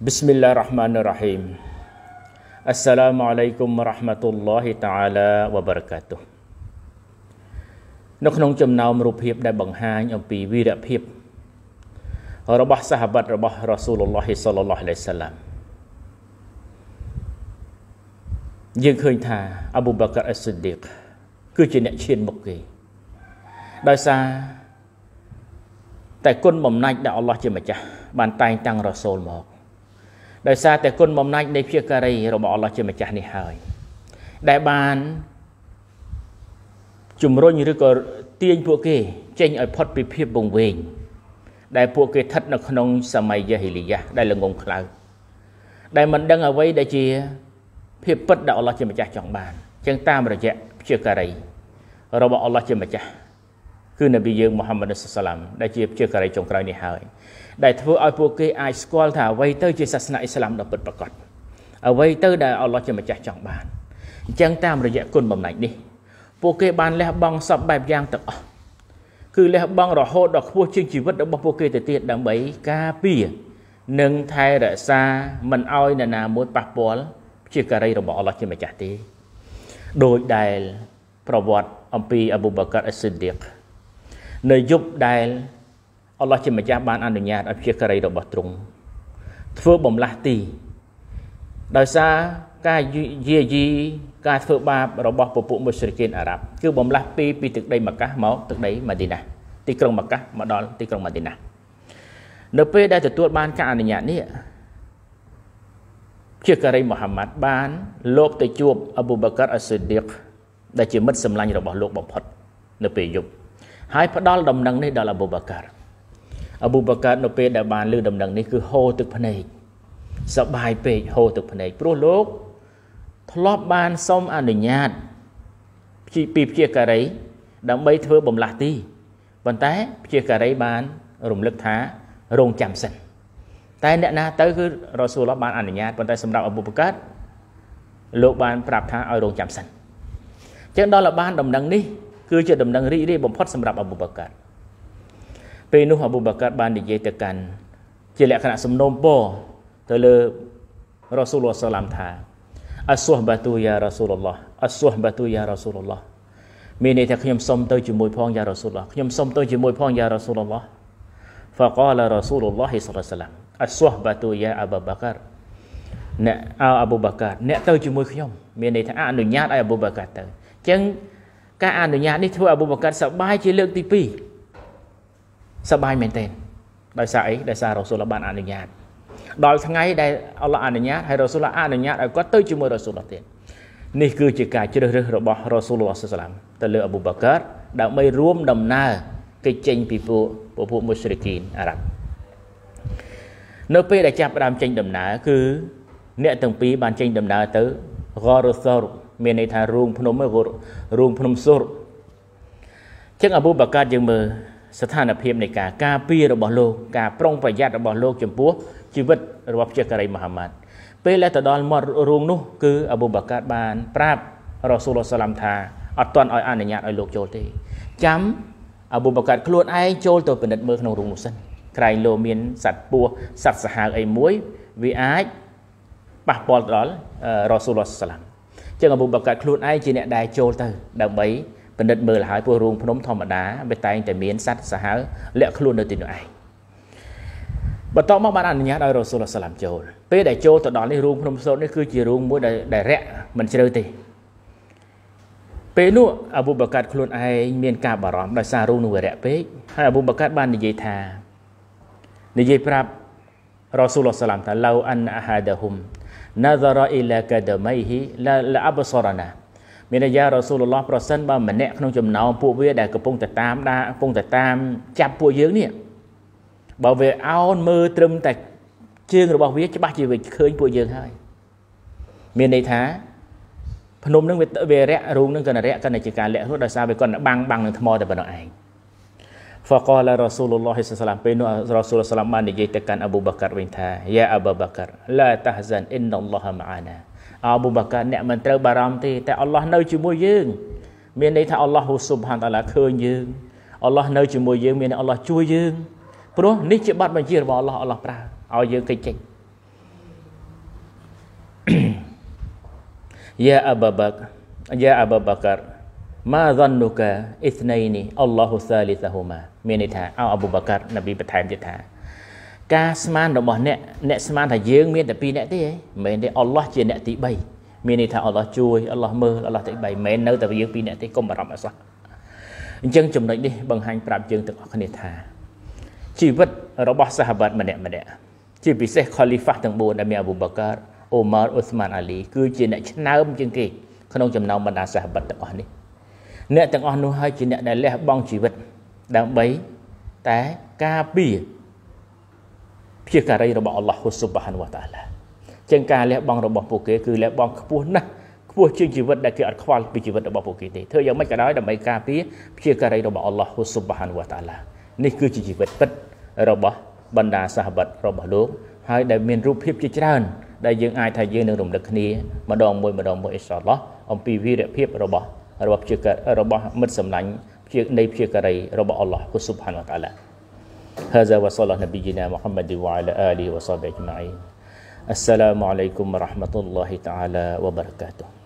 بسم الله الرحمن الرحيم السلام عليكم ورحمة الله تعالى وبركاته នៅក្នុង ចំណោមរូបភាពដែលបង្ហាញអំពីវីរភាព របស់សាហាប័តរបស់រ៉ាស៊ូលឡោះសលឡោះអាឡៃសាឡាមយើងឃើញថា អប៊ូបកាអេសិឌីកគឺជាអ្នកឈានមុខគេដោយសារតែគុណបំណាច់ដែលអល់ឡោះជាម្ចាស់បាន តែងតាំងរ៉ាស៊ូលមកដោយសារតែគុណបំណាច់នៃព្យាការីរបស់អល់ឡោះជាម្ចាស់នេះហើយដែលបានជំរុញឬក៏ទាញពួកគេចេញឲ្យផុតពីភាពវង្វេងដែលពួកគេស្ថិតនៅក្នុងសម័យយាហីលីយ៉ាដែលល្ងងខ្លៅដែលមិនដឹងអ្វីដែលជាភាពពិតដែលអល់ឡោះជាម្ចាស់ចង់បានចឹងតាមរយៈព្យាការីរបស់អល់ឡោះជាម្ចាស់គឺនប៊ីយើងមូហាម៉ាត់សាឡាមដែលជាជាការីចុងក្រោយនេះហើយ ដែលធ្វើឲ្យពួកគេអាចស្គាល់ថាអ្វីទៅជាសាសនាអ៊ីស្លាមដ៏ពិតប្រាកដអ្វីទៅ ដែលអល់ឡោះជាម្ចាស់ចង់បានអញ្ចឹងតាមរយៈគុណបំណាច់នេះពួកគេបានលះបង់សពបែបយ៉ាងទាំងអស់គឺលះបង់រហូតដល់ខ្ពស់ជាងជីវិតរបស់ពួកគេទៅទៀតដើម្បីការពារនិងថែរក្សាមិនឲ្យនរណាមួយប៉ះពាល់ជាការីរបស់អល់ឡោះជាម្ចាស់ទេដោយដែលប្រវត្តិអំពីអប៊ូបកាត់អេស៊ីឌីកនៅយប់ដែលអល់ឡោះជាម្ចាស់បានអនុញ្ញាតឲ្យព្យាការីរបស់ទ្រង់ធ្វើបំលាស់ទីដោយសារការយាយីការធ្វើបាបរបស់ពពួកមុស្លីមអារ៉ាប់គឺបំលាស់ពីពីទឹកដីម៉ាកាស់មកទឹកដីម៉ាឌីណាទីក្រុងម៉ាកាស់មកដល់ទីក្រុងម៉ាឌីណានៅពេលដែលទទួលបាន ការអនុញ្ញាតនេះជាការីមូហាម៉ាត់បានលោកទៅជួបអប៊ូបកាត់អស៊ីឌីកដែលជាមិត្តសម្លាញ់របស់លោកបំផុតនៅពេលយប់ហើយផ្ដល់ដំណឹងនេះដល់អប៊ូបកាអប៊ូបកានៅពេលដែលបានលើដំណឹងនេះគឺហូរទឹកភ្នែកសបាយពេកហូរទឹកភ្នែកព្រោះលោកធ្លាប់បានសុំអនុញ្ញាតពីព្យាការីដើម្បីធ្វើបំលាស់ទីប៉ុន្តែព្យាការីបានរំលឹកថារងចាំសិន តែអ្នកណាទៅគឺរសូលបាន អនុញ្ញាតប៉ុន្តែសម្រាប់អប៊ូបកាលោកបានប្រាប់ថាឲ្យរងចាំសិនចឹងដល់បានដំណឹងនេះគឺជាដំណឹងរីករាយបំផុតសម្រាប់អប៊ូបកាត់ពេលនោះអប៊ូបកាត់បាននិយាយទៅកាន់ជាលក្ខណៈសំណូមពរទៅលើរ៉ាស៊ូលឡោះសាឡាមថាអស្សុះបាទូយ៉ារ៉ាស៊ូលឡោះអស្សុះបាទូយ៉ារ៉ាស៊ូលឡោះមានន័យថាខ្ញុំសុំទៅជាមួយផងយ៉ារ៉ាស៊ូលឡោះខ្ញុំសុំទៅជាមួយផងយ៉ារ៉ាស៊ូលឡោះ فقال رسول الله صلى الله عليه وسلم الصحبه يا ابا بكر អ្នកអោអប៊ូបកាអ្នកទៅជាមួយខ្ញុំមានន័យថាអនុញ្ញាតឲ្យអប៊ូបកាទៅអញ្ចឹងការអនុញ្ញាតនេះធ្វើឲ្យអបូបកាត់សបាយជាលើកទី2សបាយមែនទែនដោយសារអីដោយសាររ៉ូសូលបាន អនុញ្ញាតដល់ថ្ងៃដែលអល់ឡោះអនុញ្ញាតហើយរ៉ូសូលអនុញ្ញាតឲ្យគាត់ទៅជាមួយរ៉ូសូលទៀតនេះគឺជាការជ្រើសរើសរបស់រ៉ូសូលអសឡាមទៅលើអប៊ូបាកាដើម្បីរួមដំណើរគេចេញពីពួកពួកមុស្រីគីនអារ៉ាប់នៅពេលដែលចាប់ផ្ដើមចេញ ដំណើរគឺ អ្នកទាំងពីរបានចេញ ដំណើរទៅហ្ករ៉ូសូរមានន័យថារូងភ្នំរូងភ្នំសុរចឹងអប៊ូបកាតយើងមើលស្ថានភាពនៃការការពាររបស់លោកការប្រុងប្រយ័ត្នរបស់លោកចំពោះជីវិតរបស់ជាការីមូហាម៉ាត់ពេលដែលទៅដល់មាត់រូងនោះគឺអប៊ូបកាតបានប្រាប់រ៉ូស៊ូលសាឡាំថាអត់ទាន់ឲ្យអនុញ្ញាតឲ្យលោកចូលទេចាំអប៊ូបកាតខ្លួនឯងចូល ទៅពិនិត្យមើលក្នុងរូងនោះសិនក្រែងលោមានសត្វពស់សត្វសាហាវអីមួយវាអាចប៉ះពាល់ដល់រ៉ូស៊ូលសាឡាំចឹងអប៊ូបកាត់ខ្លួនឯងជាអ្នកដែលចូលទៅដើម្បីពិនិត្យមើលហើយព្រោះរូងភ្នំធម្មតាវាតែងតែមានសត្វសាហាវលាក់ខ្លួននៅទីនោះឯងបន្តមកបានអនុញ្ញាតឲ្យរ៉ូស៊ូលសាឡាមចូលពេលដែលចូលទៅដល់នេះរូងភ្នំសូត្រនេះគឺជារូងមួយដែលដែលរាក់មិនជ្រៅទេពេលនោះអប៊ូបកាត់ខ្លួនឯងមានការបារម្ភដោយសាររូងនោះវារាក់ពេកហើយអប៊ូបកាត់បាននិយាយថានិយាយប្រាប់រ៉ូស៊ូលសាឡាមថាឡៅអានអាហាដាហ៊ុម nazara ila qadamayhi la absarana មានន័យថារ៉ាស៊ូលឡោះប្រសិនបើម្នាក់ក្នុងចំណោមពួកវាដែលកំពុងតែតាមដាកំពុងតែតាមចាប់ពួកយើងនេះបើវាអោនមើលត្រឹមតែជើងរបស់វាច្បាស់ជាវាឃើញពួកយើងហើយមានន័យថាភ្នំនឹងវាវារៈរូងនឹងកណ្ដរៈកណ្ដជាការលាក់ហួរដោយសារវាគាត់បាំងបាំងនឹងថ្មតែប៉ុណ្ណោះឯងហ្វកលរ៉ាស៊ូលឡោះហ៊ីសាឡាមពេលនោះរ៉ាស៊ូលឡាមបាននិយាយទៅកាន់អប៊ូបកាត់វិញថាយ៉ាអប៊ូបកាត់ឡាតះហ្សានអ៊ីនណឡោះម៉ាណាអប៊ូបកាត់អ្នកមិនត្រូវបារម្ភទេតែអល់ឡោះនៅជាមួយយើងមានន័យថាអល់ឡោះហ៊ូស៊ុបហានតាឡាឃើញយើងអល់ឡោះនៅជាមួយយើងមានអល់ឡោះជួយយើងព្រោះនេះជាប័ណ្ណបញ្ជារបស់អល់ឡោះអល់ឡោះប្រើឲ្យយើងគេចចេញយ៉ាអប៊ូបកាត់យ៉ាអប៊ូបកាត់ម៉ាហ្ននូកាអ៊ីស្នៃនេះអល់ឡោះសាលីសាហូម៉ាមានន័យថាអោអប៊ូបាកាត់នប៊ីបន្ថែមទៀតថាការស្មានរបស់អ្នកអ្នកស្មានថាយើងមានតែ2អ្នកទេហ៎មិនមែនទេអល់ឡោះជាអ្នកទី3មានន័យថាអល់ឡោះជួយអល់ឡោះមើលអល់ឡោះទី3មិនមែននៅតែយើង2អ្នកទេកុំបារម្ភអសោះអញ្ចឹងចំណុចនេះបង្ហាញប្រាប់យើងទាំងអស់គ្នាថាជីវិត របស់សាហាបតម្នាក់ម្នាក់ជា ពិសេសខូលីហ្វាទាំង4ដែលមានអប៊ូបាកាអូម៉ារអូស្មានអាលីគឺជាអ្នកឆ្នើមជាងគេ ក្នុងចំណោមបណ្ដាសាហាបទាំងអស់នេះអ្នកទាំងអស់នោះហើយជាអ្នកដែលលះបង់ជីវិតដើម្បីតែការពារព្យាការីរបស់អល់ឡោះហ៊ូស៊ុបហានវតាឡាចឹងការលះបង់របស់ពួកគេគឺលះបង់ខ្ពស់ណាស់ខ្ពស់ជាងជីវិតដែលគេអត់ខ្វល់ពីជីវិតរបស់ពួកគេទេធ្វើយ៉ាងម៉េចក៏ដោយដើម្បីការពារព្យាការីរបស់អល់ឡោះហ៊ូស៊ុបហានវតាឡានេះគឺជាជីវិតពិតរបស់បណ្ដាសាហបតរបស់លោកហើយដែលមានរូបភាពជាច្រើន ដែលយើងអាចថាយើងនឹងរំលឹកគ្នា ម្ដងមួយម្ដងមួយអ៊ីនសាអល់ឡោះអំពីវីរភាពរបស់របស់ព្យាការរបស់មិត្តសម្លាញ់នៃព្យាការីរបស់អល់ឡោះគុសុបហានវតាឡា هذا وصلى نبينا محمد وعلى آله وصحبه أجمعين السلام عليكم ورحمة الله تعالى وبركاته